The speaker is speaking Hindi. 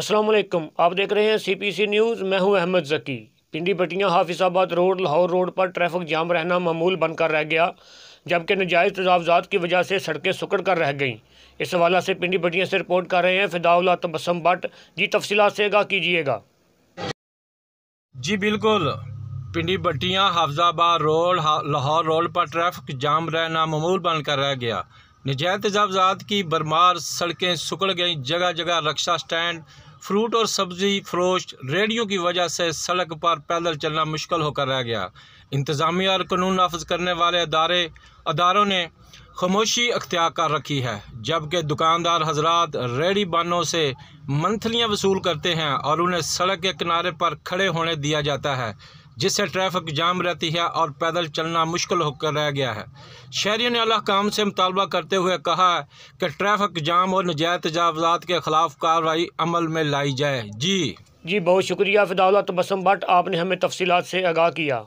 असलम आप देख रहे हैं सी पी सी न्यूज़ मैं हूं अहमद जकी पिंडी बटियाँ हाफिजाबाद रोड लाहौर रोड पर ट्रैफिक जाम रहना मामूल बनकर रह गया जबकि नजायज़ तजावजात की वजह से सड़कें सुकड़ कर रह गईं इस हवाला से पिंडी पटियां से रिपोर्ट कर रहे हैं फिदाउल्ला तबसम भट्ट जी तफसीला से आगा कीजिएगा जी बिल्कुल पिंडी बटियाँ हाफजाबाद रोड लाहौर रोड पर ट्रैफिक जाम रहना मामूल बनकर रह गया नजायज़ तजावजात की बरमार सड़कें सुकड़ गईं जगह जगह रक्षा स्टैंड फ्रूट और सब्जी फरोश रेडियो की वजह से सड़क पर पैदल चलना मुश्किल होकर रह गया इंतज़ामिया और कानून नाफज करने वाले अदारे अदारों ने खामोशी अख्तियार कर रखी है जबकि दुकानदार हजरात रेडी बानों से मंथलियाँ वसूल करते हैं और उन्हें सड़क के किनारे पर खड़े होने दिया जाता है जिससे ट्रैफिक जाम रहती है और पैदल चलना मुश्किल होकर रह गया है शहरीों ने अल्लाह काम से मुतालबा करते हुए कहा कि ट्रैफिक जाम और नजायज़ तजावज़ात के खिलाफ कार्रवाई अमल में लाई जाए जी जी बहुत शुक्रिया फिदाउल तबसम भट्ट आपने हमें तफसीत से आगाह किया